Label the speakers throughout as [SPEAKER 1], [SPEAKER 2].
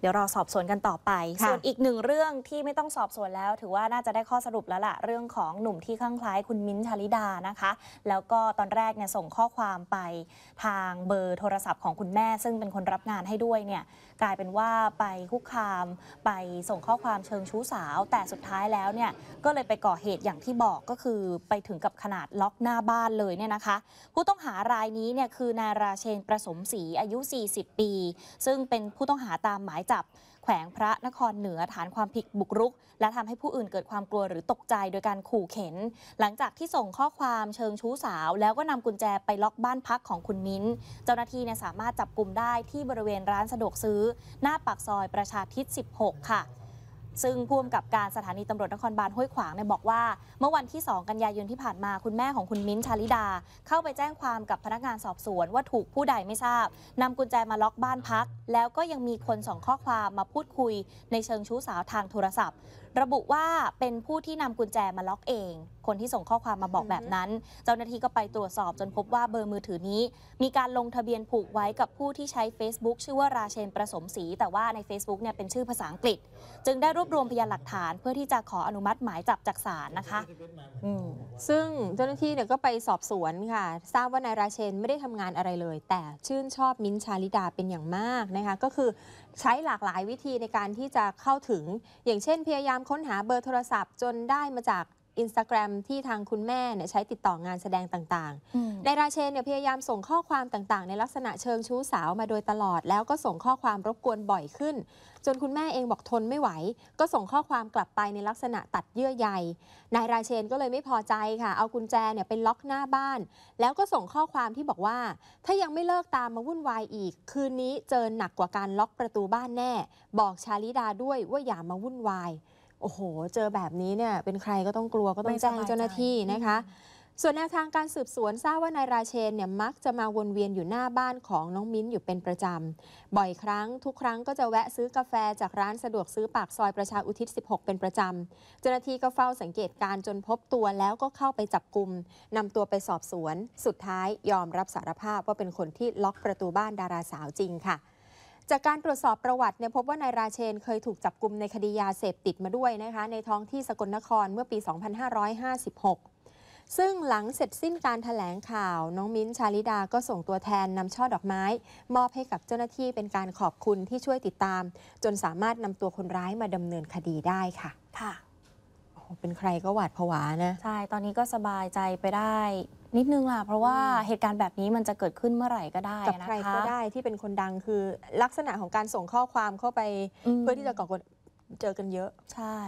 [SPEAKER 1] เดี๋ยวรอสอบสวนกันต่อไป ส่วนอีกหนึ่งเรื่องที่ไม่ต้องสอบสวนแล้ว ถือว่าน่าจะได้ข้อสรุปแล้วละ่ะเรื่องของหนุ่มที่คลั่งคล้ายคุณมิ้นท์ชาลิดานะคะ แล้วก็ตอนแรกเนี่ยส่งข้อความไปทางเบอร์โทรศัพท์ของคุณแม่ซึ่งเป็นคนรับงานให้ด้วยเนี่ยกลายเป็นว่าไปคุกคาม ไปส่งข้อความเชิงชู้สาว แต่สุดท้ายแล้วเนี่ยก็เลยไปก่อเหตุอย่างที่บอกก็คือไปถึงกับขนาดล็อกหน้าบ้านเลยเนี่ยนะคะ ผู้ต้องหารายนี้เนี่ยคือนาราเชนประสมศรีอายุ 40 ปี ซึ่งเป็นผู้ต้องหาตามหมายจับแขวงพระนครเหนือฐานความผิดบุกรุก และทำให้ผู้อื่นเกิดความกลัวหรือตกใจโดยการขู่เข็น หลังจากที่ส่งข้อความเชิงชู้สาวแล้วก็นำกุญแจไปล็อกบ้านพักของคุณมิ้น เจ้าหน้าที่สามารถจับกลุ่มได้ที่บริเวณร้านสะดวกซื้อ หน้าปากซอยประชาทิศ16 ค่ะซึ่งพ่วมกับการสถานีตำรวจนครบาลห้วยขวางเนี่ยบอกว่า เมื่อวันที่ 2 กันยายนที่ผ่านมาคุณแม่ของคุณมิ้นชาลิดา เข้าไปแจ้งความกับพนักงานสอบสวน ว่าถูกผู้ใดไม่ทราบ นำกุญแจมาล็อกบ้านพัก แล้วก็ยังมีคนส่งข้อความมาพูดคุยในเชิงชู้สาวทางโทรศัพท์ระบุว่าเป็นผู้ที่นำกุญแจมาล็อกเอง คนที่ส่งข้อความมาบอกแบบนั้น เจ้าหน้าที่ก็ไปตรวจสอบจนพบว่าเบอร์มือถือนี้ มีการลงทะเบียนผูกไว้กับผู้ที่ใช้ Facebook ชื่อว่าราเชนประสมศรีแต่ว่าใน Facebook เนี่ยเป็นชื่อภาษาอังกฤษ จึงได้รวบรวมพยานหลักฐาน เพื่อที่จะขออนุมัติหมายจับจากศาลนะคะ
[SPEAKER 2] ซึ่งเจ้าหน้าที่เนี่ยก็ไปสอบสวนค่ะทราบว่านายราเชนไม่ได้ทำงานอะไรเลย แต่ชื่นชอบมิ้นชาลิดาเป็นอย่างมากนะคะก็คือ ใช้หลากหลายวิธีในการที่จะเข้าถึงอย่างเช่น พยายามามค้นหาเบอร์โทรศัพท์จนได้มาจากอินสตาแกรมที่ทางคุณแม่เนี่ยใช้ติดต่องานแสดงต่างๆในราเชนเนี่ยพยายามส่งข้อความต่าง ๆ ในลักษณะเชิงชู้สาวมาโดยตลอด แล้วก็ส่งข้อความรบกวนบ่อยขึ้น จนคุณแม่เองบอกทนไม่ไหว ก็ส่งข้อความกลับไปในลักษณะตัดเยื่อใยนายราเชนก็เลยไม่พอใจค่ะ เอากุญแจเนี่ยไปล็อกหน้าบ้าน แล้วก็ส่งข้อความที่บอกว่า ถ้ายังไม่เลิกตามมาวุ่นวายอีก คืนนี้เจอหนักกว่าการล็อกประตูบ้านแน่ บอกชาลิดาด้วยว่าอย่ามาวุ่นวายโอ้โห เจอแบบนี้เนี่ย เป็นใครก็ต้องกลัว ก็ต้องแจ้งเจ้าหน้าที่นะคะ ส่วนแนวทางการสืบสวนทราบว่านายราเชนเนี่ยมักจะมาวนเวียนอยู่หน้าบ้านของน้องมิ้นอยู่เป็นประจำ บ่อยครั้งทุกครั้งก็จะแวะซื้อกาแฟจากร้านสะดวกซื้อปากซอยประชาอุทิศ 16 เป็นประจำ เจ้าหน้าที่ก็เฝ้าสังเกตการจนพบตัวแล้วก็เข้าไปจับกลุ่มนำตัวไปสอบสวน สุดท้ายยอมรับสารภาพว่าเป็นคนที่ล็อกประตูบ้านดาราสาวจริงค่ะจากการตรวจสอบประวัติเนี่ยพบว่านายราเชนเคยถูกจับกลุ่มในคดียาเสพติดมาด้วยนะคะ ในท้องที่สกลนครเมื่อปี 2556 ซึ่งหลังเสร็จสิ้นการถแถลงข่าว น้องมิ้นชาลิดาก็ส่งตัวแทนนำช่อดอกไม้ มอบให้กับเจ้าหน้าที่เป็นการขอบคุณที่ช่วยติดตาม จนสามารถนำตัวคนร้ายมาดำเนินคดีได้ค่ะ ค่ะ เป็นใครก็หวาดผวานะ ใ
[SPEAKER 1] ช่ ตอนนี้ก็สบายใจไปได้นิดนึงล่ะ เพราะว่าเหตุการณ์แบบนี้มันจะเกิดขึ้นเมื่อไหร่ก็ได้กับใค
[SPEAKER 2] รก็ได้ที่เป็นคนดังคือ ลักษณะของการส่งข้อความเข้าไป เพื่อที่จะก่อกวนเจอกันเยอะ ใช่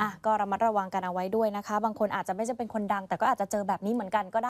[SPEAKER 2] อ่ะก็ระมั
[SPEAKER 1] ดระวังกันเอาไว้ด้วยนะคะ บางคนอาจจะไม่จะเป็นคนดัง แต่ก็อาจจะเจอแบบนี้เหมือนกันก็ได้